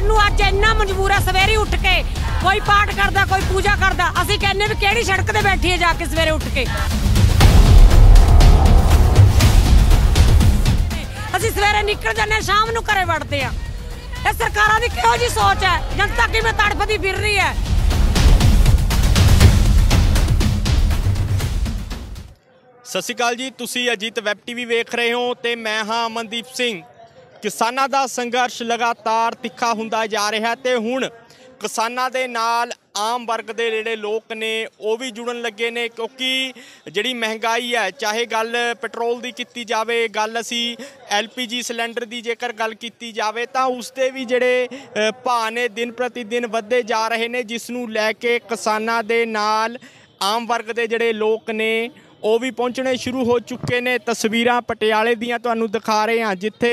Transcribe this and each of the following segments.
ਸਾਨੂੰ ਅੱਜ ਇੰਨਾ ਮਜਬੂਰ ਆ ਸਵੇਰੇ ਉੱਠ ਕੇ ਕੋਈ ਪਾਠ ਕਰਦਾ ਕੋਈ ਪੂਜਾ ਕਰਦਾ ਅਸੀਂ ਕਹਿੰਨੇ ਵੀ ਕਿਹੜੀ ਸੜਕ ਤੇ ਬੈਠੀ ਜਾ ਕੇ ਸਵੇਰੇ ਉੱਠ ਕੇ ਅਸੀਂ ਸਵੇਰੇ ਨਿਕਲ ਜਾਂਦੇ ਸ਼ਾਮ ਨੂੰ ਘਰੇ ਵੜਦੇ ਆ ਇਹ ਸਰਕਾਰਾਂ ਦੀ ਕਿਹੋ ਜੀ ਸੋਚ ਹੈ ਜਨਤਾ ਕਿਵੇਂ ਤੜਫਦੀ ਫਿਰ ਰਹੀ ਹੈ ਸਸੀਕਾਲ ਜੀ ਤੁਸੀਂ ਅਜੀਤ ਵੈਬ ਟੀਵੀ ਵੇਖ ਰਹੇ ਹੋ ਤੇ ਮੈਂ ਹਾਂ ਅਮਨਦੀਪ ਸਿੰਘ ਕਿਸਾਨਾਂ ਦਾ ਸੰਘਰਸ਼ ਲਗਾਤਾਰ ਤਿੱਖਾ ਹੁੰਦਾ ਜਾ ਰਿਹਾ ਤੇ ਹੁਣ ਕਿਸਾਨਾਂ ਦੇ ਨਾਲ ਆਮ ਵਰਗ ਦੇ ਜਿਹੜੇ ਲੋਕ ਨੇ ਉਹ ਵੀ ਜੁੜਨ ਲੱਗੇ ਨੇ ਕਿਉਂਕਿ ਜਿਹੜੀ ਮਹਿੰਗਾਈ ਹੈ ਚਾਹੇ ਗੱਲ ਪੈਟਰੋਲ ਦੀ ਕੀਤੀ ਜਾਵੇ ਗੱਲ ਅਸੀਂ ਐਲਪੀਜੀ ਸਿਲੰਡਰ ਦੀ ਜੇਕਰ ਗੱਲ ਕੀਤੀ ਜਾਵੇ ਤਾਂ ਉਸ ਤੇ ਵੀ ਜਿਹੜੇ ਭਾਅ ਨੇ ਦਿਨ ਪ੍ਰਤੀ ਦਿਨ ਵੱਧੇ ਜਾ ਰਹੇ ਨੇ ਜਿਸ ਨੂੰ ਲੈ ਕੇ ਕਿਸਾਨਾਂ ਦੇ ਨਾਲ ਆਮ ਵਰਗ ਦੇ ਜਿਹੜੇ ਲੋਕ ਨੇ ਉਹ ਵੀ ਪਹੁੰਚਣੇ ਸ਼ੁਰੂ ਹੋ ਚੁੱਕੇ ਨੇ ਤਸਵੀਰਾਂ ਪਟਿਆਲੇ ਦੀਆਂ ਤੁਹਾਨੂੰ ਦਿਖਾ ਰਹੇ ਹਾਂ ਜਿੱਥੇ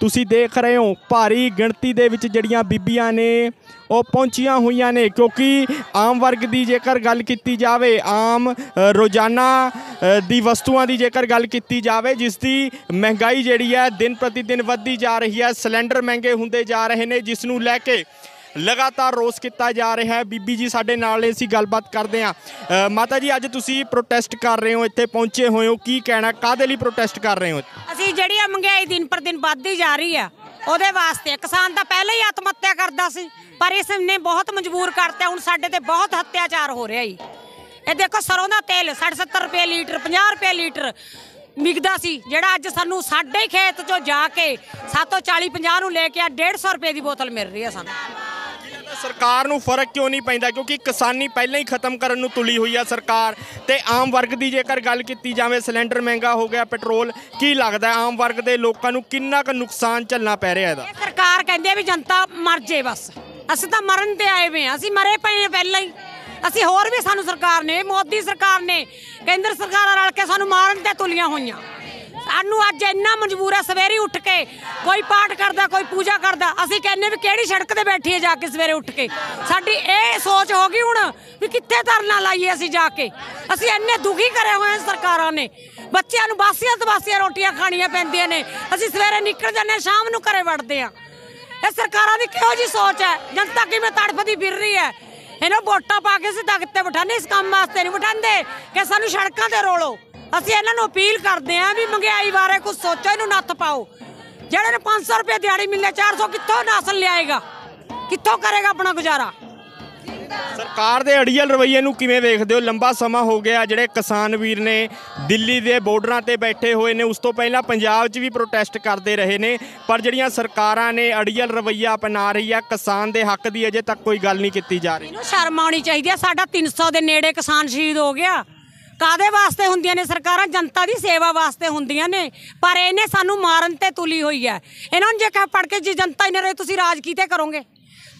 ਤੁਸੀਂ ਦੇਖ ਰਹੇ ਹੋ ਭਾਰੀ ਗਿਣਤੀ ਦੇ ਵਿੱਚ ਜਿਹੜੀਆਂ ਬੀਬੀਆਂ ਨੇ ਉਹ ਪਹੁੰਚੀਆਂ ਹੋਈਆਂ ਨੇ ਕਿਉਂਕਿ ਆਮ ਵਰਗ ਦੀ ਜੇਕਰ ਗੱਲ ਕੀਤੀ ਜਾਵੇ ਆਮ ਰੋਜ਼ਾਨਾ ਦੀ ਵਸਤੂਆਂ ਦੀ ਜੇਕਰ ਗੱਲ ਕੀਤੀ ਜਾਵੇ ਜਿਸ ਦੀ ਮਹਿੰਗਾਈ ਜਿਹੜੀ ਹੈ ਦਿਨ ਪ੍ਰਤੀ ਦਿਨ ਵੱਧਦੀ ਜਾ ਰਹੀ ਹੈ ਸਿਲੰਡਰ ਮਹਿੰਗੇ ਹੁੰਦੇ ਜਾ ਰਹੇ ਨੇ ਜਿਸ ਨੂੰ ਲੈ ਕੇ ਲਗਾਤਾਰ ਰੋਸ ਕੀਤਾ ਜਾ ਰਿਹਾ ਹੈ ਬੀਬੀ ਜੀ ਸਾਡੇ ਨਾਲ ਨੇ ਅਸੀਂ ਗੱਲਬਾਤ ਕਰਦੇ ਆ ਮਾਤਾ ਜੀ ਅੱਜ ਤੁਸੀਂ ਪ੍ਰੋਟੈਸਟ ਕਰ ਰਹੇ ਹੋ ਇੱਥੇ ਪਹੁੰਚੇ ਹੋਏ ਹੋ ਕੀ ਕਹਿਣਾ ਕਾਦੇ ਲਈ ਪ੍ਰੋਟੈਸਟ ਕਰ ਰਹੇ ਹੋ ਅਸੀਂ ਜਿਹੜੀ ਆ ਮਹਿੰਗਾਈ ਦਿਨ ਪਰ ਦਿਨ ਵੱਧਦੀ ਜਾ ਰਹੀ ਆ ਉਹਦੇ ਵਾਸਤੇ ਕਿਸਾਨ ਤਾਂ ਪਹਿਲਾਂ ਹੀ ਆਤਮ ਹੱਤਿਆ ਕਰਦਾ ਸੀ ਪਰ ਇਸ ਨੇ ਬਹੁਤ ਮਜਬੂਰ ਕਰਤਾ ਹੁਣ ਸਾਡੇ ਤੇ ਬਹੁਤ ਹੱਤਿਆਚਾਰ ਹੋ ਰਿਹਾ ਈ ਇਹ ਦੇਖੋ ਸਰੋਂ ਦਾ ਤੇਲ 60 ਰੁਪਏ ਲੀਟਰ 50 ਰੁਪਏ ਲੀਟਰ ਮਿਗਦਾ ਸੀ ਜਿਹੜਾ ਅੱਜ ਸਾਨੂੰ ਸਾਡੇ ਖੇਤ ਚੋਂ ਜਾ ਕੇ 740 50 ਨੂੰ ਲੈ ਕੇ ਆ 150 ਰੁਪਏ ਦੀ ਬੋਤਲ ਮਿਲ ਰਹੀ ਹੈ ਸਾਨੂੰ ਸਰਕਾਰ ਨੂੰ ਫਰਕ ਕਿਉਂ ਨਹੀਂ ਪੈਂਦਾ ਕਿਉਂਕਿ ਕਿਸਾਨੀ ਪਹਿਲਾਂ ਹੀ ਖਤਮ ਕਰਨ ਨੂੰ ਤੁਲੀ ਹੋਈ ਆ ਸਰਕਾਰ ਤੇ ਆਮ ਵਰਗ ਦੀ ਜੇਕਰ ਗੱਲ ਕੀਤੀ ਜਾਵੇ ਸਿਲੰਡਰ ਮਹਿੰਗਾ ਹੋ ਗਿਆ ਪੈਟਰੋਲ ਕੀ ਲੱਗਦਾ ਆਮ ਵਰਗ ਦੇ ਲੋਕਾਂ ਨੂੰ ਕਿੰਨਾ ਕੁ ਨੁਕਸਾਨ ਚੱਲਣਾ ਪੈ ਰਿਹਾ ਇਹਦਾ ਸਰਕਾਰ ਕਹਿੰਦੀ ਆ ਵੀ ਜਨਤਾ ਮਰ ਜੇ ਬਸ ਅਸੀਂ ਤਾਂ ਮਰਨ ਤੇ ਆਏ ਵੇ ਆ ਅਸੀਂ ਮਰੇ ਪਏ ਪਹਿਲਾਂ ਹੀ ਅਸੀਂ ਹੋਰ ਵੀ ਸਾਨੂੰ ਸਰਕਾਰ ਨੇ ਮੋਦੀ ਸਰਕਾਰ ਨੇ ਕੇਂਦਰ ਸਰਕਾਰਾਂ ਰਲ ਕੇ ਸਾਨੂੰ ਮਾਰਨ ਤੇ ਤੁਲੀਆਂ ਹੋਈਆਂ ਸਾਨੂੰ ਅੱਜ ਇੰਨਾ ਮਜਬੂਰ ਆ ਸਵੇਰੇ ਉੱਠ ਕੇ ਕੋਈ ਪਾਠ ਕਰਦਾ ਕੋਈ ਪੂਜਾ ਕਰਦਾ ਅਸੀਂ ਕਹਿੰਨੇ ਵੀ ਕਿਹੜੀ ਸੜਕ ਤੇ ਬੈਠੀ ਜਾ ਕੇ ਸਵੇਰੇ ਉੱਠ ਕੇ ਸਾਡੀ ਇਹ ਸੋਚ ਹੋ ਗਈ ਹੁਣ ਵੀ ਕਿੱਥੇ ਧਰਨਾ ਲਾਈਏ ਅਸੀਂ ਜਾ ਕੇ ਅਸੀਂ ਇੰਨੇ ਦੁਖੀ ਕਰੇ ਹੋਏ ਸਰਕਾਰਾਂ ਨੇ ਬੱਚਿਆਂ ਨੂੰ ਬਾਸੀਆਂ ਤਬਾਸੀਆਂ ਰੋਟੀਆਂ ਖਾਣੀਆਂ ਪੈਂਦੀਆਂ ਨੇ ਅਸੀਂ ਸਵੇਰੇ ਨਿਕਲ ਜਾਂਦੇ ਸ਼ਾਮ ਨੂੰ ਘਰੇ ਵੜਦੇ ਆ ਇਹ ਸਰਕਾਰਾਂ ਦੀ ਕਿਹੋ ਜੀ ਸੋਚ ਹੈ ਜਨਤਾ ਕਿਵੇਂ ਤੜਫਦੀ ਫਿਰ ਰਹੀ ਹੈ ਇਹਨਾਂ ਵੋਟਾਂ ਪਾ ਕੇ ਸਿੱਧਾ ਤੇ ਬਿਠਾਣੇ ਇਸ ਕੰਮ ਵਾਸਤੇ ਨਹੀਂ ਬਿਠਾਉਂਦੇ ਕਿ ਸਾਨੂੰ ਸੜਕਾਂ ਤੇ ਰੋਲੋ ਅਸੀਂ ਇਹਨਾਂ ਨੂੰ ਅਪੀਲ ਕਰਦੇ ਆਂ ਵੀ ਮਹਿੰਗਾਈ ਬਾਰੇ ਕੁਝ ਸੋਚੋ ਇਹਨੂੰ ਨੱਥ ਪਾਓ ਜਿਹੜੇ ਨੇ 500 ਰੁਪਏ ਦਿਹਾੜੀ ਮਿਲਨੇ 400 ਕਿੱਥੋਂ ਨਾਸਲ ਲਿਆਏਗਾ ਕਿੱਥੋਂ ਕਰੇਗਾ ਆਪਣਾ ਗੁਜ਼ਾਰਾ ਸਰਕਾਰ ਦੇ ਅੜੀਅਲ ਰਵਈਏ ਨੂੰ ਕਿਵੇਂ ਵੇਖਦੇ ਹੋ ਲੰਬਾ ਸਮਾਂ ਹੋ ਗਿਆ ਜਿਹੜੇ ਕਿਸਾਨ ਵੀਰ ਨੇ ਦਿੱਲੀ ਦੇ ਬਾਰਡਰਾਂ ਤੇ ਬੈਠੇ ਹੋਏ ਨੇ ਉਸ ਤੋਂ ਪਹਿਲਾਂ ਪੰਜਾਬ 'ਚ ਵੀ ਪ੍ਰੋਟੈਸਟ ਕਰਦੇ ਰਹੇ ਨੇ ਪਰ ਜਿਹੜੀਆਂ ਸਰਕਾਰਾਂ ਨੇ ਅੜੀਅਲ ਰਵਈਆ ਅਪਣਾ ਰਹੀ ਆ ਕਿਸਾਨ ਦੇ ਹੱਕ ਦੀ ਅਜੇ ਤੱਕ ਕੋਈ ਗੱਲ ਨਹੀਂ ਕੀਤੀ ਜਾ ਰਹੀ ਇਹਨੂੰ ਸ਼ਰਮ ਆਉਣੀ ਚਾਹੀਦੀ ਆ ਸਾਡਾ 300 ਦੇ ਨੇੜੇ ਕਿਸਾਨ ਸ਼ਹੀਦ ਹੋ ਗਿਆ ਕਾਦੇ ਵਾਸਤੇ ਹੁੰਦੀਆਂ ਨੇ ਸਰਕਾਰਾਂ ਜਨਤਾ ਦੀ ਸੇਵਾ ਵਾਸਤੇ ਹੁੰਦੀਆਂ ਨੇ ਪਰ ਇਹਨੇ ਸਾਨੂੰ ਮਾਰਨ ਤੇ ਤੁਲੀ ਹੋਈ ਹੈ ਇਹਨਾਂ ਨੂੰ ਜੇ ਕਹ ਪੜ ਕੇ ਜੀ ਜਨਤਾ ਹੀ ਨਾ ਰਹੇ ਤੁਸੀਂ ਰਾਜ ਕੀਤੇ ਕਰੋਗੇ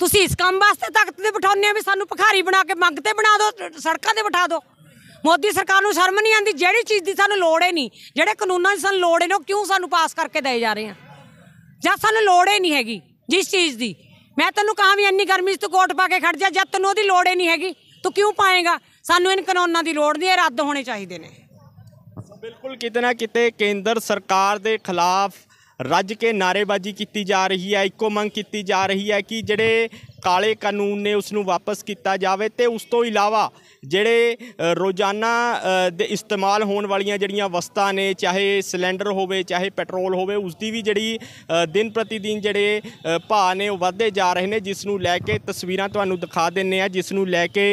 ਤੁਸੀਂ ਇਸ ਕੰਮ ਵਾਸਤੇ ਤਖਤ ਤੇ ਬਿਠਾਉਂਦੇ ਆ ਵੀ ਸਾਨੂੰ ਭਖਾਰੀ ਬਣਾ ਕੇ ਮੰਗ ਤੇ ਬਣਾ ਦਿਓ ਸੜਕਾਂ ਤੇ ਬਿਠਾ ਦਿਓ ਮੋਦੀ ਸਰਕਾਰ ਨੂੰ ਸ਼ਰਮ ਨਹੀਂ ਆਂਦੀ ਜਿਹੜੀ ਚੀਜ਼ ਦੀ ਸਾਨੂੰ ਲੋੜ ਹੈ ਨਹੀਂ ਜਿਹੜੇ ਕਾਨੂੰਨਾਂ ਦੀ ਸਾਨੂੰ ਲੋੜ ਹੈ ਨਾ ਉਹ ਕਿਉਂ ਸਾਨੂੰ ਪਾਸ ਕਰਕੇ ਦੇ ਜਾ ਰਹੇ ਆ ਜਾਂ ਸਾਨੂੰ ਲੋੜ ਹੀ ਨਹੀਂ ਹੈਗੀ ਜਿਸ ਚੀਜ਼ ਦੀ ਮੈਂ ਤੈਨੂੰ ਕਹਾਂ ਵੀ ਇੰਨੀ ਗਰਮੀ 'ਚ ਤੂੰ ਕੋਟ ਪਾ ਕੇ ਖੜ ਜਾ ਜਦ ਤੈਨੂੰ ਉਹਦੀ ਲੋੜ ਹੀ ਨਹੀਂ ਹੈਗੀ ਤੂੰ ਕਿਉਂ ਪਾਏਗਾ ਸਾਨੂੰ ਇਹਨਾਂ ਕਾਨੂੰਨਾਂ ਦੀ ਲੋੜ ਨਹੀਂ ਇਹ ਰੱਦ ਹੋਣੇ ਚਾਹੀਦੇ ਨੇ ਬਿਲਕੁਲ ਕਿਤੇ ਨਾ ਕਿਤੇ ਕੇਂਦਰ ਸਰਕਾਰ ਦੇ ਖਿਲਾਫ ਰੱਜ ਕੇ ਨਾਰੇਬਾਜ਼ੀ ਕੀਤੀ ਜਾ ਰਹੀ ਹੈ ਇੱਕੋ ਮੰਗ ਕੀਤੀ ਜਾ ਰਹੀ ਹੈ ਕਿ ਜਿਹੜੇ ਕਾਲੇ ਕਾਨੂੰਨ ਨੇ ਉਸ ਨੂੰ ਵਾਪਸ ਕੀਤਾ ਜਾਵੇ ਤੇ ਉਸ ਤੋਂ ਇਲਾਵਾ ਜਿਹੜੇ ਰੋਜ਼ਾਨਾ ਦੇ ਇਸਤੇਮਾਲ ਹੋਣ ਵਾਲੀਆਂ ਜਿਹੜੀਆਂ ਵਸਤਾਂ ਨੇ ਚਾਹੇ ਸਿਲੰਡਰ ਹੋਵੇ ਚਾਹੇ ਪੈਟਰੋਲ ਹੋਵੇ ਉਸ ਦੀ ਵੀ ਜਿਹੜੀ ਦਿਨ ਪ੍ਰਤੀ ਦਿਨ ਜਿਹੜੇ ਭਾਅ ਨੇ ਉਹ ਵਧਦੇ ਜਾ ਰਹੇ ਨੇ ਜਿਸ ਨੂੰ ਲੈ ਕੇ ਤਸਵੀਰਾਂ ਤੁਹਾਨੂੰ ਦਿਖਾ ਦਿੰਨੇ ਆ ਜਿਸ ਨੂੰ ਲੈ ਕੇ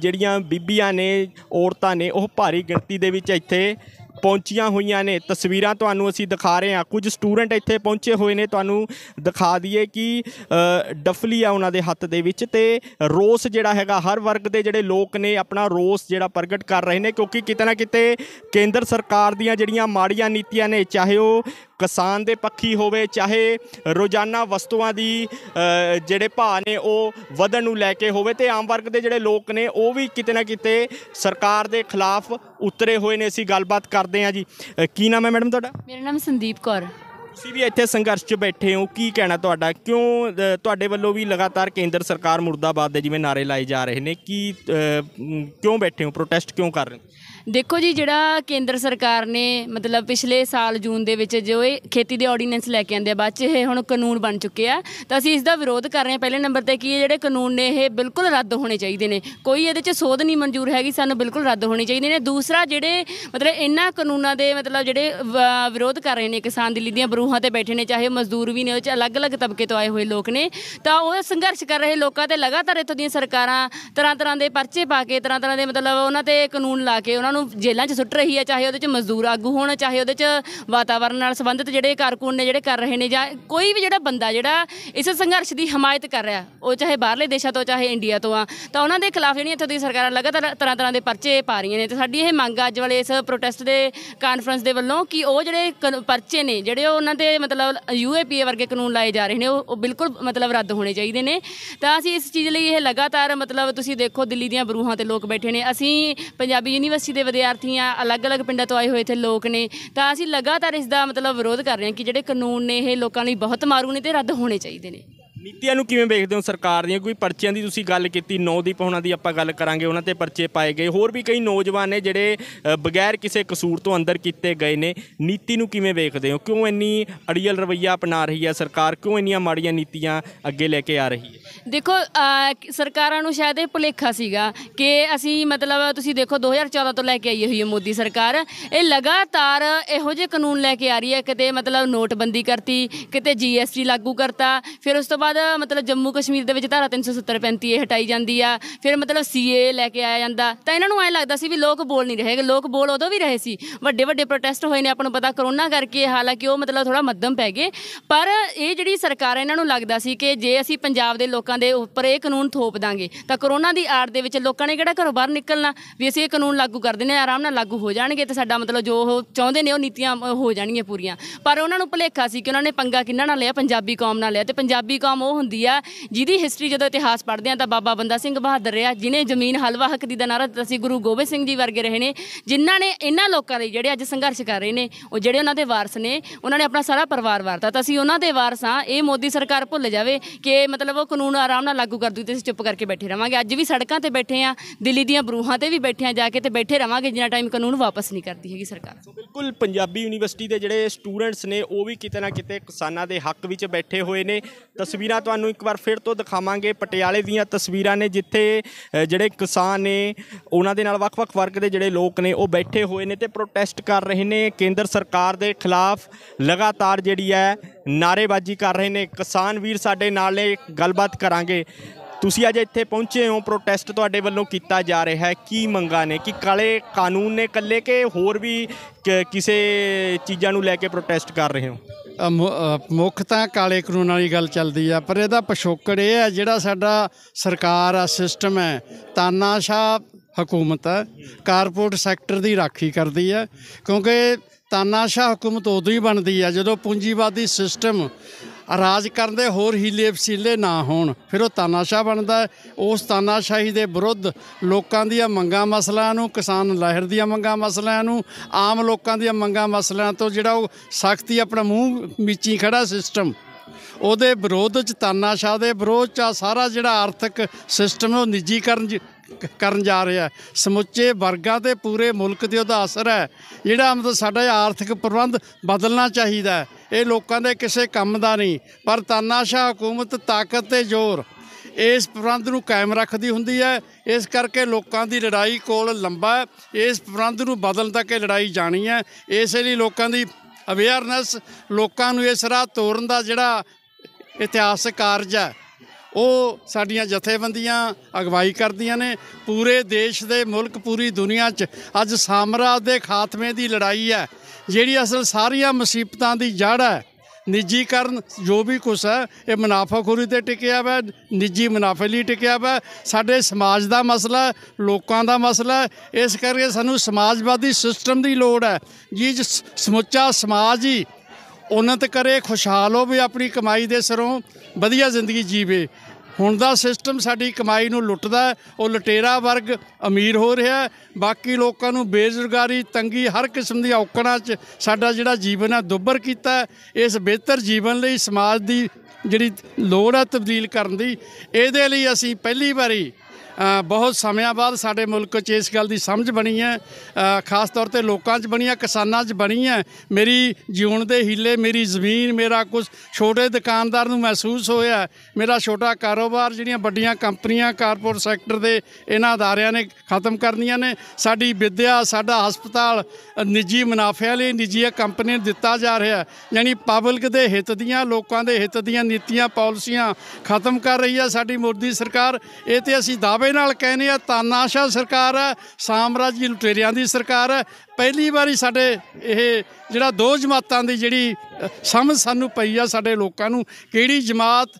ਜਿਹੜੀਆਂ ਬੀਬੀਆਂ ਨੇ ਔਰਤਾਂ ਨੇ ਉਹ ਭਾਰੀ ਗਿਣਤੀ ਦੇ ਵਿੱਚ ਇੱਥੇ ਪਹੁੰਚੀਆਂ ਹੋਈਆਂ ਨੇ ਤਸਵੀਰਾਂ ਤੁਹਾਨੂੰ ਅਸੀਂ ਦਿਖਾ ਰਹੇ ਹਾਂ ਕੁਝ ਸਟੂਡੈਂਟ ਇੱਥੇ ਪਹੁੰਚੇ ਹੋਏ ਨੇ ਤੁਹਾਨੂੰ ਦਿਖਾ ਦਈਏ ਕਿ ਡਫਲੀ ਆ ਉਹਨਾਂ ਦੇ ਹੱਥ ਦੇ ਵਿੱਚ ਤੇ ਰੋਸ ਜਿਹੜਾ ਹੈਗਾ ਹਰ ਵਰਗ ਦੇ ਜਿਹੜੇ ਲੋਕ ਨੇ ਆਪਣਾ ਰੋਸ ਜਿਹੜਾ ਪ੍ਰਗਟ ਕਰ ਰਹੇ ਨੇ ਕਿਉਂਕਿ ਕਿਤੇ ਨਾ ਕਿਤੇ ਕੇਂਦਰ ਸਰਕਾਰ ਦੀਆਂ ਜਿਹੜੀਆਂ ਮਾੜੀਆਂ ਨੀਤੀਆਂ ਨੇ ਚਾਹੇ ਉਹ ਕਿਸਾਨ ਦੇ ਪੱਖੀ ਹੋਵੇ ਚਾਹੇ ਰੋਜ਼ਾਨਾ ਵਸਤੂਆਂ ਦੀ ਜਿਹੜੇ ਭਾਅ ਨੇ ਉਹ ਵਧਣ ਨੂੰ ਲੈ ਕੇ ਹੋਵੇ ਤੇ ਆਮ ਵਰਗ ਦੇ ਜਿਹੜੇ ਲੋਕ ਨੇ ਉਹ ਵੀ ਕਿਤੇ ਨਾ ਕਿਤੇ ਸਰਕਾਰ ਦੇ ਖਿਲਾਫ ਉਤਰੇ ਹੋਏ ਨੇ ਅਸੀਂ ਗੱਲਬਾਤ ਕਰਦੇ ਆ ਜੀ ਕੀ ਨਾਮ ਹੈ ਮੈਡਮ ਤੁਹਾਡਾ ਮੇਰਾ ਨਾਮ ਸੰਦੀਪ ਕੌਰ ਤੁਸੀਂ ਵੀ ਇੱਥੇ ਸੰਘਰਸ਼ 'ਚ ਬੈਠੇ ਹੋ ਕੀ ਕਹਿਣਾ ਤੁਹਾਡਾ ਕਿਉਂ ਤੁਹਾਡੇ ਵੱਲੋਂ ਵੀ ਲਗਾਤਾਰ ਕੇਂਦਰ ਸਰਕਾਰ ਮੁਰਦਾਬਾਦ ਦੇ ਜਿਵੇਂ ਨਾਰੇ ਲਾਏ ਜਾ ਰਹੇ ਨੇ ਕੀ ਕਿਉਂ ਬੈਠੇ ਹੋ ਪ੍ਰੋਟੈਸਟ ਕਿਉਂ ਕਰ ਰਹੇ ਹੋ ਦੇਖੋ ਜੀ ਜਿਹੜਾ ਕੇਂਦਰ ਸਰਕਾਰ ਨੇ ਮਤਲਬ ਪਿਛਲੇ ਸਾਲ ਜੂਨ ਦੇ ਵਿੱਚ ਜੋ ਇਹ ਖੇਤੀ ਦੇ ਆਰਡੀਨੈਂਸ ਲੈ ਕੇ ਆਂਦੇ ਆ ਬਾਅਦ ਚ ਇਹ ਹੁਣ ਕਾਨੂੰਨ ਬਣ ਚੁੱਕੇ ਆ ਤਾਂ ਅਸੀਂ ਇਸ ਦਾ ਵਿਰੋਧ ਕਰ ਰਹੇ ਹਾਂ ਪਹਿਲੇ ਨੰਬਰ ਤੇ ਕਿ ਇਹ ਜਿਹੜੇ ਕਾਨੂੰਨ ਨੇ ਇਹ ਬਿਲਕੁਲ ਰੱਦ ਹੋਣੇ ਚਾਹੀਦੇ ਨੇ ਕੋਈ ਇਹਦੇ 'ਚ ਸੋਧ ਨਹੀਂ ਮਨਜ਼ੂਰ ਹੈਗੀ ਸਾਨੂੰ ਬਿਲਕੁਲ ਰੱਦ ਹੋਣੀ ਚਾਹੀਦੀ ਨੇ ਦੂਸਰਾ ਜਿਹੜੇ ਮਤਲਬ ਇਹਨਾਂ ਕਾਨੂੰਨਾਂ ਦੇ ਮਤਲਬ ਜਿਹੜੇ ਵਿਰੋਧ ਕਰ ਰਹੇ ਨੇ ਕਿਸਾਨ ਦਿੱਲੀ ਦੀਆਂ ਬਰੂਹਾਂ ਤੇ ਬੈਠੇ ਨੇ ਚਾਹੇ ਮਜ਼ਦੂਰ ਵੀ ਨੇ ਉਹ ਚ ਅਲੱਗ-ਅਲੱਗ ਤਬਕੇ ਤੋਂ ਆਏ ਹੋਏ ਲੋਕ ਨੇ ਤਾਂ ਉਹ ਸੰਘਰਸ਼ ਕਰ ਰਹੇ ਲੋਕਾਂ ਤੇ ਲਗਾਤਾਰ ਇਥੋਂ ਦੀਆਂ ਸਰਕਾਰਾਂ ਤਰ੍ਹਾਂ ਤਰ੍ਹਾਂ ਦੇ ਪਰਚੇ ਪਾ ਕੇ ਤਰ੍ਹਾਂ ਤਰ੍ਹਾਂ ਦੇ ਮਤਲਬ ਉਹਨਾਂ ਤੇ ਕਾਨੂੰਨ ਲਾ ਕੇ ਉਹਨਾਂ ਨੂੰ ਜੇਲ੍ਹਾਂ 'ਚ ਸੁੱਟ ਰਹੀ ਹੈ ਚਾਹੇ ਉਹਦੇ 'ਚ ਮਜ਼ਦੂਰ ਆਗੂ ਹੋਣ ਚਾਹੇ ਉਹਦੇ 'ਚ ਵਾਤਾਵਰਣ ਨਾਲ ਸੰਬੰਧਿਤ ਜਿਹੜੇ ਕਾਰਕੁਨ ਨੇ ਜਿਹੜੇ ਕਰ ਰਹੇ ਨੇ ਜਾਂ ਕੋਈ ਵੀ ਜਿਹੜਾ ਬੰਦਾ ਜਿਹੜਾ ਇਸ ਸੰਘਰਸ਼ ਦੀ ਹਮਾਇਤ ਕਰ ਰਿਹਾ ਉਹ ਚਾਹੇ ਬਾਹਰਲੇ ਦੇਸ਼ਾਂ ਤੋਂ ਚਾਹੇ ਇੰਡੀਆ ਤੋਂ ਆ ਤਾਂ ਉਹਨਾਂ ਦੇ ਖਿਲਾਫ ਜਿਹੜੀਆਂ ਇੱਥੇ ਦੀ ਸਰਕਾਰਾਂ ਲਗਾਤਾਰ ਤਰ੍ਹਾਂ ਤਰ੍ਹਾਂ ਦੇ ਪਰਚੇ ਪਾ ਰਹੀਆਂ ਨੇ ਤੇ ਸਾਡੀ ਇਹ ਮੰਗ ਅੱਜ ਵਾਲੇ ਇਸ ਪ੍ਰੋਟੈਸਟ ਦੇ ਕਾਨਫਰੰਸ ਦੇ ਵੱਲੋਂ ਕਿ ਉਹ ਜਿਹੜੇ ਪਰਚੇ ਨੇ ਜਿਹੜੇ ਉਹਨਾਂ ਦੇ ਮਤਲਬ ਯੂਏਪੀਏ ਵਰਗੇ ਕਾਨੂੰਨ ਲਾਏ ਜਾ ਰਹੇ ਨੇ ਉਹ ਬਿਲਕੁਲ ਮਤਲਬ ਰੱਦ ਹੋਣੇ ਚਾਹੀਦੇ ਨੇ ਤਾਂ ਅਸੀਂ ਇਸ ਚੀਜ਼ ਲਈ ਇਹ ਲਗਾਤਾਰ ਮਤਲਬ ਤੁਸੀਂ ਦੇਖੋ ਦਿੱਲੀ ਦੀਆਂ ਬਰੂਹਾਂ ਤੇ ਲੋਕ ਬੈਠੇ ਨੇ ਅਸੀਂ ਪੰਜਾਬੀ ਯੂਨੀਵਰਸਿਟੀ ਦੇ ਵਿਦਿਆਰਥੀ ਆ ਅਲੱਗ-ਅਲੱਗ ਪਿੰਡਾਂ ਤੋਂ ਆਏ ਹੋਏ ਇੱਥੇ ਲੋਕ ਨੇ ਤਾਂ ਅਸੀਂ ਲਗਾਤਾਰ ਇਸ ਦਾ ਮਤਲਬ ਵਿਰੋਧ ਕਰ ਰਹੇ ਹਾਂ ਕਿ ਜਿਹੜੇ ਕਾਨੂੰਨ ਨੇ ਇਹ ਲੋਕਾਂ ਲਈ ਬਹੁਤ ਮਾਰੂ ਨੇ ਤੇ ਰੱਦ ਹੋਣੇ ਚਾਹੀਦੇ ਨੇ ਨੀਤੀਆਂ ਨੂੰ ਕਿਵੇਂ ਵੇਖਦੇ ਹੋ ਸਰਕਾਰ ਦੀਆਂ ਕੋਈ ਪਰਚਿਆਂ ਦੀ ਤੁਸੀਂ ਗੱਲ ਕੀਤੀ ਨੌ ਦੀ ਪਹੁਣਾ ਦੀ ਆਪਾਂ ਗੱਲ ਕਰਾਂਗੇ ਉਹਨਾਂ ਤੇ ਪਰਚੇ ਪਾਏ ਗਏ ਹੋਰ ਵੀ ਕਈ ਨੌਜਵਾਨ ਨੇ ਜਿਹੜੇ ਬਗੈਰ ਕਿਸੇ ਕਸੂਰ ਤੋਂ ਅੰਦਰ ਕੀਤੇ ਗਏ ਨੇ ਨੀਤੀ ਨੂੰ ਕਿਵੇਂ ਵੇਖਦੇ ਹੋ ਕਿਉਂ ਇੰਨੀ ਅੜੀਅਲ ਰਵਈਆ ਅਪਣਾ ਰਹੀ ਹੈ ਸਰਕਾਰ ਕਿਉਂ ਇੰਨੀਆਂ ਮਾੜੀਆਂ ਨੀਤੀਆਂ ਅੱਗੇ ਲੈ ਕੇ ਆ ਰਹੀ ਹੈ ਦੇਖੋ ਸਰਕਾਰਾਂ ਨੂੰ ਸ਼ਾਇਦ ਇਹ ਭੁਲੇਖਾ ਸੀਗਾ ਕਿ ਅਸੀਂ ਮਤਲਬ ਤੁਸੀਂ ਦੇਖੋ 2014 ਤੋਂ ਲੈ ਕੇ ਆਈ ਹੋਈ ਹੈ ਮੋਦੀ ਸਰਕਾਰ ਇਹ ਲਗਾਤਾਰ ਇਹੋ ਜਿਹੇ ਕਾਨੂੰਨ ਲੈ ਕੇ ਆ ਰਹੀ ਹੈ ਕਿਤੇ ਮਤਲਬ ਨੋਟਬੰਦੀ ਕਰਤੀ ਕਿਤੇ ਜੀਐਸਟੀ ਲਾਗੂ ਕਰਤਾ ਫਿਰ ਉਸ ਤੋਂ ਬਾਅਦ ਮਤਲਬ ਜੰਮੂ ਕਸ਼ਮੀਰ ਦੇ ਵਿੱਚ ਧਾਰਾ 370 35 ਇਹ ਹਟਾਈ ਜਾਂਦੀ ਆ ਫਿਰ ਮਤਲਬ ਸੀਏ ਲੈ ਕੇ ਆਇਆ ਜਾਂਦਾ ਤਾਂ ਇਹਨਾਂ ਨੂੰ ਐ ਲੱਗਦਾ ਸੀ ਵੀ ਲੋਕ ਬੋਲ ਨਹੀਂ ਰਹੇਗੇ ਲੋਕ ਬੋਲ ਉਦੋਂ ਵੀ ਰਹੇ ਸੀ ਵੱਡੇ ਵੱਡੇ ਪ੍ਰੋਟੈਸਟ ਹੋਏ ਨੇ ਆਪਾਂ ਨੂੰ ਪਤਾ ਕਰੋਨਾ ਕਰਕੇ ਹਾਲਾਂਕਿ ਉਹ ਮਤਲਬ ਥੋੜਾ ਮੱਧਮ ਪੈ ਗਏ ਪਰ ਇਹ ਜਿਹੜੀ ਸਰਕਾਰ ਇਹਨਾਂ ਨੂੰ ਲੱਗਦਾ ਸੀ ਕਿ ਜੇ ਅਸੀਂ ਪੰਜਾਬ ਦੇ ਲੋਕਾਂ ਦੇ ਉੱਪਰ ਇਹ ਕਾਨੂੰਨ ਥੋਪ ਦਾਂਗੇ ਤਾਂ ਕਰੋਨਾ ਦੀ ਆੜ ਦੇ ਵਿੱਚ ਲੋਕਾਂ ਨੇ ਕਿਹੜਾ ਘਰੋਂ ਬਾਹਰ ਨਿਕਲਣਾ ਵੀ ਅਸੀਂ ਇਹ ਕਾਨੂੰਨ ਲਾਗੂ ਕਰ ਦਿੰਨੇ ਆਰਾਮ ਨਾਲ ਲਾਗੂ ਹੋ ਜਾਣਗੇ ਤੇ ਸਾਡਾ ਮਤਲਬ ਜੋ ਉਹ ਚਾਹੁੰਦੇ ਨੇ ਉਹ ਨੀਤੀਆਂ ਹੋ ਜਾਣਗੀਆਂ ਪੂਰੀਆਂ ਪਰ ਉਹਨਾਂ ਨੂੰ ਭੁਲੇਖਾ ਸੀ ਕਿ ਉਹਨਾਂ ਨੇ ਪੰਗਾ ਕਿੰਨਾ ਨਾਲ ਲਿਆ ਪੰਜਾਬੀ ਕੌਮ ਨਾਲ ਲਿਆ ਤੇ ਪੰਜਾਬੀ ਕੌਮ ਕੌਮ ਉਹ ਹੁੰਦੀ ਆ ਜਿਹਦੀ ਹਿਸਟਰੀ ਜਦੋਂ ਇਤਿਹਾਸ ਪੜ੍ਹਦੇ ਆ ਤਾਂ ਬਾਬਾ ਬੰਦਾ ਸਿੰਘ ਬਹਾਦਰ ਰਿਹਾ ਜਿਨੇ ਜ਼ਮੀਨ ਹਲਵਾ ਹੱਕ ਦੀ ਦਾ ਨਾਰਾ ਦਿੱਤਾ ਸੀ ਗੁਰੂ ਗੋਬਿੰਦ ਸਿੰਘ ਜੀ ਵਰਗੇ ਰਹੇ ਨੇ ਜਿਨ੍ਹਾਂ ਨੇ ਇਹਨਾਂ ਲੋਕਾਂ ਲਈ ਜਿਹੜੇ ਅੱਜ ਸੰਘਰਸ਼ ਕਰ ਰਹੇ ਨੇ ਉਹ ਜਿਹੜੇ ਉਹਨਾਂ ਦੇ ਵਾਰਸ ਨੇ ਉਹਨਾਂ ਨੇ ਆਪਣਾ ਸਾਰਾ ਪਰਿਵਾਰ ਵਾਰਤਾ ਤਾਂ ਅਸੀਂ ਉਹਨਾਂ ਦੇ ਵਾਰਸ ਆ ਇਹ ਮੋਦੀ ਸਰਕਾਰ ਭੁੱਲ ਜਾਵੇ ਕਿ ਮਤਲਬ ਉਹ ਕਾਨੂੰਨ ਆਰਾਮ ਨਾਲ ਲਾਗੂ ਕਰ ਦੂ ਤੇ ਅਸੀਂ ਚੁੱਪ ਕਰਕੇ ਬੈਠੇ ਰਵਾਂਗੇ ਅੱਜ ਵੀ ਸੜਕਾਂ ਤੇ ਬੈਠੇ ਆ ਦਿੱਲੀ ਦੀਆਂ ਬਰੂਹਾਂ ਤੇ ਵੀ ਬੈਠੇ ਆ ਜਾ ਕੇ ਤੇ ਬੈਠੇ ਰਵਾਂਗੇ ਜਿੰਨਾ ਟਾਈਮ ਕਾਨੂੰਨ ਵਾਪਸ ਨਹੀਂ ਕਰਦੀ ਹੈਗੀ ਸਰਕਾਰ ਸੋ ਬਿਲਕੁਲ ਪੰਜਾਬੀ ਯੂਨੀਵਰਸਿਟੀ ਦੇ ਜਿਹੜੇ ਸਟੂਡੈਂਟਸ ਨੇ ਉਹ ਵੀ ਕਿਤੇ ਨਾ ਕਿਤੇ ਕਿਸਾਨਾਂ ਦੇ ਹੱਕ ਵਿੱਚ ਬੈਠੇ ਹੋਏ ਨੇ ਤਸਵੀਰ ਤਸਵੀਰਾਂ ਤੁਹਾਨੂੰ ਇੱਕ ਵਾਰ ਫਿਰ ਤੋਂ ਦਿਖਾਵਾਂਗੇ ਪਟਿਆਲੇ ਦੀਆਂ ਤਸਵੀਰਾਂ ਨੇ ਜਿੱਥੇ ਜਿਹੜੇ ਕਿਸਾਨ ਨੇ ਉਹਨਾਂ ਦੇ ਨਾਲ ਵੱਖ-ਵੱਖ ਵਰਗ ਦੇ ਜਿਹੜੇ ਲੋਕ ਨੇ ਉਹ ਬੈਠੇ ਹੋਏ ਨੇ ਤੇ ਪ੍ਰੋਟੈਸਟ ਕਰ ਰਹੇ ਨੇ ਕੇਂਦਰ ਸਰਕਾਰ ਦੇ ਖਿਲਾਫ ਲਗਾਤਾਰ ਜਿਹੜੀ ਹੈ ਨਾਰੇਬਾਜ਼ੀ ਕਰ ਰਹੇ ਨੇ ਕਿਸਾਨ ਵੀਰ ਸਾਡੇ ਨਾਲ ਨੇ ਗੱਲਬਾਤ ਕਰਾਂਗੇ ਤੁਸੀਂ ਅੱਜ ਇੱਥੇ ਪਹੁੰਚੇ ਹੋ ਪ੍ਰੋਟੈਸਟ ਤੁਹਾਡੇ ਵੱਲੋਂ ਕੀਤਾ ਜਾ ਰਿਹਾ ਹੈ ਕੀ ਮੰਗਾ ਨੇ ਕਿ ਕਾਲੇ ਕਾਨੂੰਨ ਨੇ ਕੱਲੇ ਕੇ ਹੋਰ ਵੀ ਕਿਸੇ ਚੀਜ਼ਾਂ ਨੂੰ ਲੈ ਕੇ ਪ੍ਰੋਟੈਸਟ ਕਰ ਰਹੇ ਹੋ ਮੁੱਖ ਤਾਂ ਕਾਲੇ ਕਾਨੂੰਨ ਵਾਲੀ ਗੱਲ ਚੱਲਦੀ ਆ ਪਰ ਇਹਦਾ ਪਿਛੋਕੜ ਇਹ ਹੈ ਜਿਹੜਾ ਸਾਡਾ ਸਰਕਾਰ ਆ ਸਿਸਟਮ ਹੈ ਤਾਨਾਸ਼ਾਹ ਹਕੂਮਤ ਹੈ ਕਾਰਪੋਰੇਟ ਸੈਕਟਰ ਦੀ ਰਾਖੀ ਕਰਦੀ ਹੈ ਕਿਉਂਕਿ ਤਾਨਾਸ਼ਾਹ ਹਕੂਮਤ ਉਦੋਂ ਹੀ ਬਣਦੀ ਆ ਜਦੋਂ ਪੂੰਜੀਵਾਦੀ ਸਿਸਟਮ ਰਾਜ ਕਰਨ ਦੇ ਹੋਰ ਹੀਲੇ ਵਸੀਲੇ ਨਾ ਹੋਣ ਫਿਰ ਉਹ ਤਾਨਾਸ਼ਾਹ ਬਣਦਾ ਉਸ ਤਾਨਾਸ਼ਾਹੀ ਦੇ ਵਿਰੁੱਧ ਲੋਕਾਂ ਦੀਆਂ ਮੰਗਾਂ ਮਸਲਿਆਂ ਨੂੰ ਕਿਸਾਨ ਲਹਿਰ ਦੀਆਂ ਮੰਗਾਂ ਮਸਲਿਆਂ ਨੂੰ ਆਮ ਲੋਕਾਂ ਦੀਆਂ ਮੰਗਾਂ ਮਸਲਿਆਂ ਤੋਂ ਜਿਹੜਾ ਉਹ ਸਖਤੀ ਆਪਣਾ ਮੂੰਹ ਮੀਚੀ ਖੜਾ ਸਿਸਟਮ ਉਹਦੇ ਵਿਰੋਧ ਚ ਤਾਨਾਸ਼ਾਹ ਦੇ ਵਿਰੋਧ ਚ ਸਾਰਾ ਜਿਹੜਾ ਆਰਥਿਕ ਸਿਸਟਮ ਉਹ ਨਿੱਜੀਕਰਨ ਕਰਨ ਜਾ ਰਿਹਾ ਸਮੁੱਚੇ ਵਰਗਾ ਤੇ ਪੂਰੇ ਮੁਲਕ ਤੇ ਉਹਦਾ ਅਸਰ ਹੈ ਜਿਹੜਾ ਸਾਡਾ ਆਰਥਿਕ ਪ੍ਰਬੰਧ ਬਦਲਣਾ ਚਾਹੀਦਾ ਹੈ ਇਹ ਲੋਕਾਂ ਦੇ ਕਿਸੇ ਕੰਮ ਦਾ ਨਹੀਂ ਪਰ ਤਾਨਾਸ਼ਾ ਹਕੂਮਤ ਤਾਕਤ ਤੇ ਜ਼ੋਰ ਇਸ ਪ੍ਰਬੰਧ ਨੂੰ ਕਾਇਮ ਰੱਖਦੀ ਹੁੰਦੀ ਹੈ ਇਸ ਕਰਕੇ ਲੋਕਾਂ ਦੀ ਲੜਾਈ ਕੋਲ ਲੰਬਾ ਹੈ ਇਸ ਪ੍ਰਬੰਧ ਨੂੰ ਬਦਲਣ ਤੱਕ ਇਹ ਲੜਾਈ ਜਾਣੀ ਹੈ ਇਸੇ ਲਈ ਲੋਕਾਂ ਦੀ ਅਵੇਅਰਨੈਸ ਲੋਕਾਂ ਨੂੰ ਇਸ ਰਾਹ ਤੋਰਨ ਦਾ ਜਿਹੜਾ ਇਤਿਹਾਸਕ ਕਾਰਜ ਹੈ ਉਹ ਸਾਡੀਆਂ ਜਥੇਬੰਦੀਆਂ ਅਗਵਾਈ ਕਰਦੀਆਂ ਨੇ ਪੂਰੇ ਦੇਸ਼ ਦੇ ਮੁਲਕ ਪੂਰੀ ਦੁਨੀਆ 'ਚ ਅੱਜ ਸਾਮਰਾਜ ਦੇ ਖਾਤਮੇ ਦੀ ਲੜਾਈ ਹੈ ਜਿਹੜੀ ਅਸਲ ਸਾਰੀਆਂ ਮੁਸੀਬਤਾਂ ਦੀ ਜੜ ਹੈ ਨਿੱਜੀਕਰਨ ਜੋ ਵੀ ਕੁਛ ਹੈ ਇਹ ਮੁਨਾਫਾਖੋਰੀ ਤੇ ਟਿਕਿਆ ਹੋਇਆ ਨਿੱਜੀ ਮੁਨਾਫੇ ਲਈ ਟਿਕਿਆ ਹੋਇਆ ਸਾਡੇ ਸਮਾਜ ਦਾ ਮਸਲਾ ਲੋਕਾਂ ਦਾ ਮਸਲਾ ਇਸ ਕਰਕੇ ਸਾਨੂੰ ਸਮਾਜਵਾਦੀ ਸਿਸਟਮ ਦੀ ਲੋੜ ਹੈ ਜੀ ਸਮੁੱਚਾ ਸਮਾਜ ਹੀ ਉਨਤ ਕਰੇ ਖੁਸ਼ਹਾਲ ਹੋਵੇ ਆਪਣੀ ਕਮਾਈ ਦੇ ਸਰੋਂ ਵਧੀਆ ਜ਼ਿੰਦਗੀ ਜੀਵੇ ਹੁਣ ਦਾ ਸਿਸਟਮ ਸਾਡੀ ਕਮਾਈ ਨੂੰ ਲੁੱਟਦਾ ਉਹ ਲਟੇਰਾ ਵਰਗ ਅਮੀਰ ਹੋ ਰਿਹਾ ਬਾਕੀ ਲੋਕਾਂ ਨੂੰ ਬੇਜ਼ਰਗਾਰੀ ਤੰਗੀ ਹਰ ਕਿਸਮ ਦੀ ਔਕੜਾਂ 'ਚ ਸਾਡਾ ਜਿਹੜਾ ਜੀਵਨ ਆ ਦੁੱਬਰ ਕੀਤਾ ਇਸ ਬਿਹਤਰ ਜੀਵਨ ਲਈ ਸਮਾਜ ਦੀ ਜਿਹੜੀ ਲੋੜ ਆ ਤਬਦੀਲ ਕਰਨ ਦੀ ਇਹਦੇ ਲਈ ਅਸੀਂ ਪਹਿਲੀ ਵਾਰੀ ਬਹੁਤ ਸਮਿਆਂ ਬਾਅਦ ਸਾਡੇ ਮੁਲਕ 'ਚ ਇਸ ਗੱਲ ਦੀ ਸਮਝ ਬਣੀ ਹੈ ਖਾਸ ਤੌਰ ਤੇ ਲੋਕਾਂ 'ਚ ਬਣੀ ਹੈ ਕਿਸਾਨਾਂ 'ਚ ਬਣੀ ਹੈ ਮੇਰੀ ਜਿਉਣ ਦੇ ਹੀਲੇ ਮੇਰੀ ਜ਼ਮੀਨ ਮੇਰਾ ਕੁਝ ਛੋਟੇ ਦੁਕਾਨਦਾਰ ਨੂੰ ਮਹਿਸੂਸ ਹੋਇਆ ਮੇਰਾ ਛੋਟਾ ਕਾਰੋਬਾਰ ਜਿਹੜੀਆਂ ਵੱਡੀਆਂ ਕੰਪਨੀਆਂ ਕਾਰਪੋਰੇਟ ਸੈਕਟਰ ਦੇ ਇਹਨਾਂ ਅਦਾਰਿਆਂ ਨੇ ਖਤਮ ਕਰਨੀਆਂ ਨੇ ਸਾਡੀ ਵਿਦਿਆ ਸਾਡਾ ਹਸਪਤਾਲ ਨਿੱਜੀ ਮੁਨਾਫਿਆਂ ਲਈ ਨਿੱਜੀ ਕੰਪਨੀ ਨੂੰ ਦਿੱਤਾ ਜਾ ਰਿਹਾ ਯਾਨੀ ਪਬਲਿਕ ਦੇ ਹਿੱਤ ਦੀਆਂ ਲੋਕਾਂ ਦੇ ਹਿੱਤ ਦੀਆਂ ਨੀਤੀਆਂ ਪਾਲਿਸੀਆਂ ਖਤਮ ਕਰ ਰਹੀ ਹੈ ਸਾਡੀ ਮੋਦੀ ਸਰਕਾਰ ਇਹ ਤੇ ਅਸੀਂ ਦਾਅਵੇ ਦਾਅਵੇ ਨਾਲ ਕਹਿੰਦੇ ਆ ਤਾਨਾਸ਼ਾ ਸਰਕਾਰ ਆ ਸਾਮਰਾਜੀ ਲੁਟੇਰਿਆਂ ਦੀ ਸਰਕਾਰ ਆ ਪਹਿਲੀ ਵਾਰੀ ਸਾਡੇ ਇਹ ਜਿਹੜਾ ਦੋ ਜਮਾਤਾਂ ਦੀ ਜਿਹੜੀ ਸਮਝ ਸਾਨੂੰ ਪਈ ਆ ਸਾਡੇ ਲੋਕਾਂ ਨੂੰ ਕਿਹੜੀ ਜਮਾਤ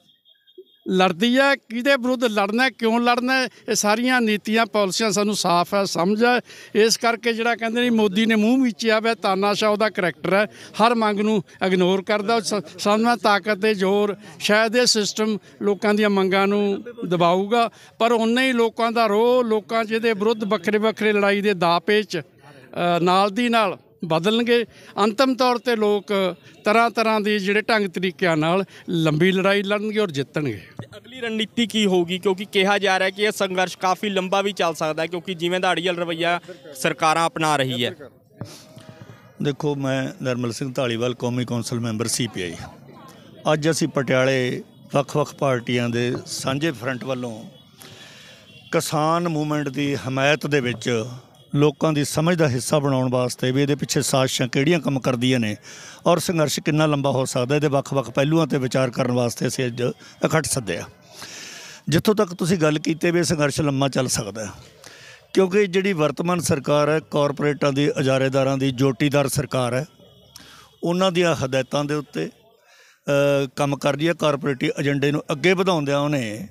ਲੜਦੀ ਹੈ ਕਿਹਦੇ ਵਿਰੁੱਧ ਲੜਨਾ ਕਿਉਂ ਲੜਨਾ ਇਹ ਸਾਰੀਆਂ ਨੀਤੀਆਂ ਪਾਲਿਸੀਆਂ ਸਾਨੂੰ ਸਾਫ਼ ਹੈ ਸਮਝ ਹੈ ਇਸ ਕਰਕੇ ਜਿਹੜਾ ਕਹਿੰਦੇ ਨੇ ਮੋਦੀ ਨੇ ਮੂੰਹ ਵਿੱਚਿਆ ਵੇ ਤਾਨਾਸ਼ਾ ਉਹਦਾ ਕਰੈਕਟਰ ਹੈ ਹਰ ਮੰਗ ਨੂੰ ਇਗਨੋਰ ਕਰਦਾ ਸਾਨੂੰ ਤਾਕਤ ਤੇ ਜ਼ੋਰ ਸ਼ਾਇਦ ਇਹ ਸਿਸਟਮ ਲੋਕਾਂ ਦੀਆਂ ਮੰਗਾਂ ਨੂੰ ਦਬਾਊਗਾ ਪਰ ਉਨੇ ਹੀ ਲੋਕਾਂ ਦਾ ਰੋਹ ਲੋਕਾਂ ਜਿਹਦੇ ਵਿਰੁੱਧ ਵੱਖਰੇ ਵੱਖਰੇ ਲੜਾਈ ਦੇ ਦਾਪੇਚ ਨਾਲ ਦੀ ਨਾਲ ਬਦਲਣਗੇ ਅੰਤਮ ਤੌਰ ਤੇ ਲੋਕ ਤਰ੍ਹਾਂ ਤਰ੍ਹਾਂ ਦੇ ਜਿਹੜੇ ਢੰਗ ਤਰੀਕਿਆਂ ਨਾਲ ਲੰਬੀ ਲੜਾਈ ਲੜਨਗੇ ਔਰ ਜਿੱਤਣਗੇ ਅਗਲੀ ਰਣਨੀਤੀ ਕੀ ਹੋਊਗੀ ਕਿਉਂਕਿ ਕਿਹਾ ਜਾ ਰਿਹਾ ਕਿ ਇਹ ਸੰਘਰਸ਼ ਕਾਫੀ ਲੰਬਾ ਵੀ ਚੱਲ ਸਕਦਾ ਹੈ ਕਿਉਂਕਿ ਜਿਵੇਂ ਵਾਲ ਰਵਈਆ ਸਰਕਾਰਾਂ ਅਪਣਾ ਰਹੀ ਹੈ ਦੇਖੋ ਮੈਂ ਨਰਮਲ ਸਿੰਘ ਢਾਲੀਵਾਲ ਕੌਮੀ ਕੌਂਸਲ ਮੈਂਬਰ ਸੀਪੀਆਈ ਅੱਜ ਅਸੀਂ ਪਟਿਆਲੇ ਵੱਖ-ਵੱਖ ਪਾਰਟੀਆਂ ਦੇ ਸਾਂਝੇ ਫਰੰਟ ਵੱਲੋਂ ਕਿਸਾਨ ਮੂਵਮੈਂਟ ਦੀ ਹਮਾਇਤ ਦੇ ਵਿੱਚ ਲੋਕਾਂ ਦੀ ਸਮਝ ਦਾ ਹਿੱਸਾ ਬਣਾਉਣ ਵਾਸਤੇ ਵੀ ਇਹਦੇ ਪਿੱਛੇ ਸਾਜ਼ਿਸ਼ਾਂ ਕਿਹੜੀਆਂ ਕੰਮ ਕਰਦੀਆਂ ਨੇ ਔਰ ਸੰਘਰਸ਼ ਕਿੰਨਾ ਲੰਬਾ ਹੋ ਸਕਦਾ ਇਹਦੇ ਵੱਖ-ਵੱਖ ਪਹਿਲੂਆਂ ਤੇ ਵਿਚਾਰ ਕਰਨ ਵਾਸਤੇ ਅਸੀਂ ਅੱਜ ਇਕੱਠ ਆ ਜਿੱਥੋਂ ਤੱਕ ਤੁਸੀਂ ਗੱਲ ਕੀਤੀ ਵੀ ਸੰਘਰਸ਼ ਲੰਮਾ ਚੱਲ ਸਕਦਾ ਹੈ ਕਿਉਂਕਿ ਜਿਹੜੀ ਵਰਤਮਾਨ ਸਰਕਾਰ ਹੈ ਕਾਰਪੋਰੇਟਾਂ ਦੀ ਅਜਾਰੇਦਾਰਾਂ ਦੀ ਜੋਟੀਦਾਰ ਸਰਕਾਰ ਹੈ ਉਹਨਾਂ ਦੀਆਂ ਹਦਾਇਤਾਂ ਦੇ ਉੱਤੇ ਕੰਮ ਕਰ ਰਹੀ ਹੈ ਕਾਰਪੋਰੇਟੀ ਏਜੰਡੇ ਨੂੰ ਅੱਗੇ ਵਧਾਉਂਦਿਆਂ ਉਹਨੇ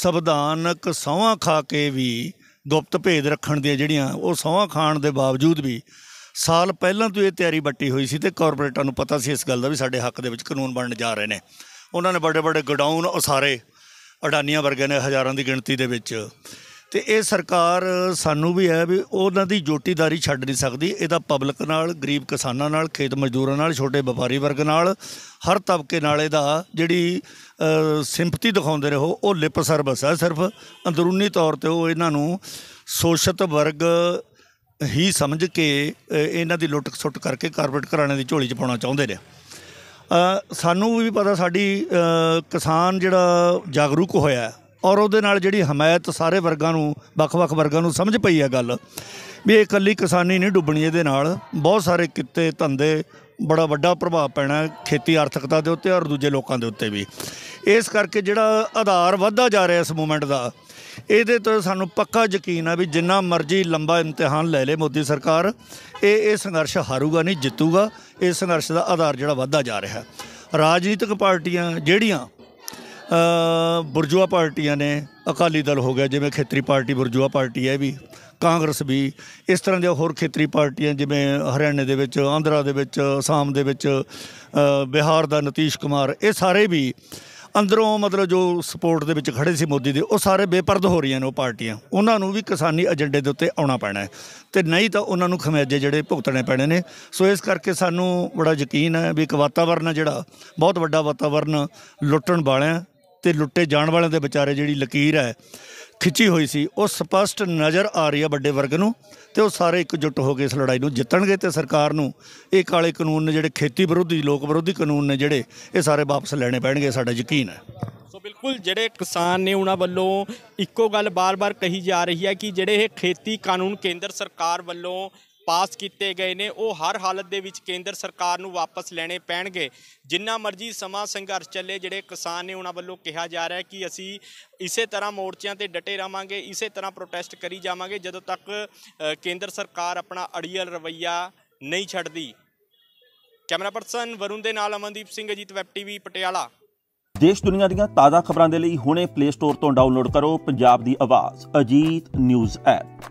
ਸੰਵਿਧਾਨਕ ਸੌਹਾਂ ਖਾ ਕੇ ਵੀ ਗੁਪਤ ਭੇਦ ਰੱਖਣ ਦੀਆਂ ਜਿਹੜੀਆਂ ਉਹ ਸੌਹਾਂ ਖਾਣ ਦੇ ਬਾਵਜੂਦ ਵੀ ਸਾਲ ਪਹਿਲਾਂ ਤੋਂ ਇਹ ਤਿਆਰੀ ਬੱਟੀ ਹੋਈ ਸੀ ਤੇ ਕਾਰਪੋਰੇਟਾਂ ਨੂੰ ਪਤਾ ਸੀ ਇਸ ਗੱਲ ਦਾ ਵੀ ਸਾਡੇ ਹੱਕ ਦੇ ਵਿੱਚ ਕਾਨੂੰਨ ਬਣਨ ਜਾ ਰਹੇ ਨੇ ਉਹਨਾਂ ਨੇ ਵੱਡੇ ਵੱਡੇ ਗੋਡਾਊਨ ਉਸਾਰੇ ਅਡਾਨੀਆਂ ਵਰਗੇ ਨੇ ਹਜ਼ਾਰਾਂ ਦੀ ਗਿਣਤੀ ਦੇ ਵਿੱਚ ਤੇ ਇਹ ਸਰਕਾਰ ਸਾਨੂੰ ਵੀ ਹੈ ਵੀ ਉਹਨਾਂ ਦੀ ਜੋਟੀਦਾਰੀ ਛੱਡ ਨਹੀਂ ਸਕਦੀ ਇਹਦਾ ਪਬਲਿਕ ਨਾਲ ਗਰੀਬ ਕਿਸਾਨਾਂ ਨਾਲ ਖੇਤ ਮਜ਼ਦੂਰਾਂ ਨਾਲ ਛੋਟੇ ਵਪਾਰੀ ਵਰਗ ਨਾਲ ਹਰ ਤਬਕੇ ਨਾਲ ਇਹਦਾ ਜਿਹੜੀ ਸਿੰਪਥੀ ਦਿਖਾਉਂਦੇ ਰਹੋ ਉਹ ਲਿਪ ਸਰਵਿਸ ਹੈ ਸਿਰਫ ਅੰਦਰੂਨੀ ਤੌਰ ਤੇ ਉਹ ਇਹਨਾਂ ਨੂੰ ਸ਼ੋਸ਼ਤ ਵਰਗ ਹੀ ਸਮਝ ਕੇ ਇਹਨਾਂ ਦੀ ਲੁੱਟ ਸੁੱਟ ਕਰਕੇ ਕਾਰਪੋਰੇਟ ਘਰਾਣੇ ਦੀ ਝੋਲੀ 'ਚ ਪਾਉਣਾ ਚਾਹੁੰਦੇ ਨੇ ਸਾਨੂੰ ਵੀ ਪਤਾ ਸਾਡੀ ਕਿਸਾਨ ਜਿਹੜਾ ਜਾਗਰੂਕ ਹੋਇਆ ਔਰ ਉਹਦੇ ਨਾਲ ਜਿਹੜੀ ਹਮਾਇਤ ਸਾਰੇ ਵਰਗਾਂ ਨੂੰ ਵੱਖ-ਵੱਖ ਵਰਗਾਂ ਨੂੰ ਸਮਝ ਪਈ ਹੈ ਗੱਲ ਵੀ ਇਹ ਇਕੱਲੀ ਕਿਸਾਨੀ ਨਹੀਂ ਡੁੱਬਣੀ ਇਹਦੇ ਨਾਲ ਬਹੁਤ ਸਾਰੇ ਕਿੱਤੇ ਧੰਦੇ ਬੜਾ ਵੱਡਾ ਪ੍ਰਭਾਵ ਪੈਣਾ ਖੇਤੀ ਆਰਥਿਕਤਾ ਦੇ ਉੱਤੇ ਔਰ ਦੂਜੇ ਲੋਕਾਂ ਦੇ ਉੱਤੇ ਵੀ ਇਸ ਕਰਕੇ ਜਿਹੜਾ ਆਧਾਰ ਵੱਧਾ ਜਾ ਰਿਹਾ ਇਸ ਮੂਮੈਂਟ ਦਾ ਇਹਦੇ ਤੋਂ ਸਾਨੂੰ ਪੱਕਾ ਯਕੀਨ ਆ ਵੀ ਜਿੰਨਾ ਮਰਜ਼ੀ ਲੰਬਾ ਇਮਤਿਹਾਨ ਲੈ ਲੇ ਮੋਦੀ ਸਰਕਾਰ ਇਹ ਇਹ ਸੰਘਰਸ਼ ਹਾਰੂਗਾ ਨਹੀਂ ਜਿੱਤੂਗਾ ਇਸ ਸੰਘਰਸ਼ ਦਾ ਆਧਾਰ ਜਿਹੜਾ ਵੱਧਾ ਜਾ ਰਿਹਾ ਰਾਜਨੀਤਿਕ ਪਾਰਟੀਆਂ ਜਿਹੜੀਆਂ ਬੁਰਜੂਆ ਪਾਰਟੀਆਂ ਨੇ ਅਕਾਲੀ ਦਲ ਹੋ ਗਿਆ ਜਿਵੇਂ ਖੇਤਰੀ ਪਾਰਟੀ ਬੁਰਜੂਆ ਪਾਰਟੀ ਹੈ ਵੀ ਕਾਂਗਰਸ ਵੀ ਇਸ ਤਰ੍ਹਾਂ ਦੇ ਹੋਰ ਖੇਤਰੀ ਪਾਰਟੀਆਂ ਜਿਵੇਂ ਹਰਿਆਣੇ ਦੇ ਵਿੱਚ ਆਂਧਰਾ ਦੇ ਵਿੱਚ ਅਸਾਮ ਦੇ ਵਿੱਚ ਬਿਹਾਰ ਦਾ ਨਤੀਸ਼ ਕੁਮਾਰ ਇਹ ਸਾਰੇ ਵੀ ਅੰਦਰੋਂ ਮਤਲਬ ਜੋ ਸਪੋਰਟ ਦੇ ਵਿੱਚ ਖੜੇ ਸੀ ਮੋਦੀ ਦੇ ਉਹ ਸਾਰੇ ਬੇਪਰਦ ਹੋ ਰਹੀਆਂ ਨੇ ਉਹ ਪਾਰਟੀਆਂ ਉਹਨਾਂ ਨੂੰ ਵੀ ਕਿਸਾਨੀ ਏਜੰਡੇ ਦੇ ਉੱਤੇ ਆਉਣਾ ਪੈਣਾ ਤੇ ਨਹੀਂ ਤਾਂ ਉਹਨਾਂ ਨੂੰ ਖਮਿਆਜੇ ਜਿਹੜੇ ਭੁਗਤਣੇ ਪੈਣੇ ਨੇ ਸੋ ਇਸ ਕਰਕੇ ਸਾਨੂੰ ਬੜਾ ਯਕੀਨ ਹੈ ਵੀ ਇੱਕ ਵਾਤਾਵਰਨ ਜਿਹੜਾ ਬਹੁਤ ਵੱਡਾ ਵਾਤਾਵਰਨ ਲੁੱਟਣ ਵਾਲਿਆਂ ਤੇ ਲੁੱਟੇ ਜਾਣ ਵਾਲਿਆਂ ਦੇ ਵਿਚਾਰੇ ਜਿਹੜੀ ਲਕੀਰ ਹੈ ਖਿੱਚੀ ਹੋਈ ਸੀ ਉਹ ਸਪਸ਼ਟ ਨਜ਼ਰ ਆ ਰਹੀ ਹੈ ਵੱਡੇ ਵਰਗ ਨੂੰ ਤੇ ਉਹ ਸਾਰੇ ਇਕਜੁੱਟ ਹੋ ਕੇ ਇਸ ਲੜਾਈ ਨੂੰ ਜਿੱਤਣਗੇ ਤੇ ਸਰਕਾਰ ਨੂੰ ਇਹ ਕਾਲੇ ਕਾਨੂੰਨ ਨੇ ਜਿਹੜੇ ਖੇਤੀ ਵਿਰੋਧੀ ਲੋਕ ਵਿਰੋਧੀ ਕਾਨੂੰਨ ਨੇ ਜਿਹੜੇ ਇਹ ਸਾਰੇ ਵਾਪਸ ਲੈਣੇ ਪੈਣਗੇ ਸਾਡਾ ਯਕੀਨ ਹੈ ਸੋ ਬਿਲਕੁਲ ਜਿਹੜੇ ਕਿਸਾਨ ਨੇ ਉਹਨਾਂ ਵੱਲੋਂ ਇੱਕੋ ਗੱਲ ਬਾਰ-ਬਾਰ ਕਹੀ ਜਾ ਰਹੀ ਹੈ ਕਿ ਜਿਹੜੇ ਇਹ ਖੇਤੀ ਕਾਨੂੰਨ ਕੇਂਦਰ ਸਰਕਾਰ ਵੱਲੋਂ ਪਾਸ ਕੀਤੇ ਗਏ ਨੇ ਉਹ ਹਰ ਹਾਲਤ ਦੇ ਵਿੱਚ ਕੇਂਦਰ ਸਰਕਾਰ ਨੂੰ ਵਾਪਸ ਲੈਣੇ ਪੈਣਗੇ ਜਿੰਨਾ ਮਰਜ਼ੀ ਸਮਾਂ ਸੰਘਰਸ਼ ਚੱਲੇ ਜਿਹੜੇ ਕਿਸਾਨ ਨੇ ਉਹਨਾਂ ਵੱਲੋਂ ਕਿਹਾ ਜਾ ਰਿਹਾ ਕਿ ਅਸੀਂ ਇਸੇ ਤਰ੍ਹਾਂ ਮੋਰਚਿਆਂ ਤੇ ਡਟੇ ਰਾਵਾਂਗੇ ਇਸੇ ਤਰ੍ਹਾਂ ਪ੍ਰੋਟੈਸਟ ਕਰੀ ਜਾਵਾਂਗੇ ਜਦੋਂ ਤੱਕ ਕੇਂਦਰ ਸਰਕਾਰ ਆਪਣਾ ਅੜੀਅਲ ਰਵਈਆ ਨਹੀਂ ਛੱਡਦੀ ਕੈਮਰਾ ਪਰਸਨ ਵਰੁਣ ਦੇ ਨਾਲ ਅਮਨਦੀਪ ਸਿੰਘ ਅਜੀਤ ਵੈਬ ਟੀਵੀ ਪਟਿਆਲਾ ਦੇਸ਼ ਦੁਨੀਆ ਦੀਆਂ ਤਾਜ਼ਾ ਖਬਰਾਂ ਦੇ ਲਈ ਹੁਣੇ ਪਲੇ ਸਟੋਰ ਤੋਂ ਡਾਊਨਲੋਡ ਕਰੋ ਪੰਜਾਬ ਦੀ ਆਵਾਜ਼ ਅਜੀਤ ਨਿਊਜ਼ ਐਪ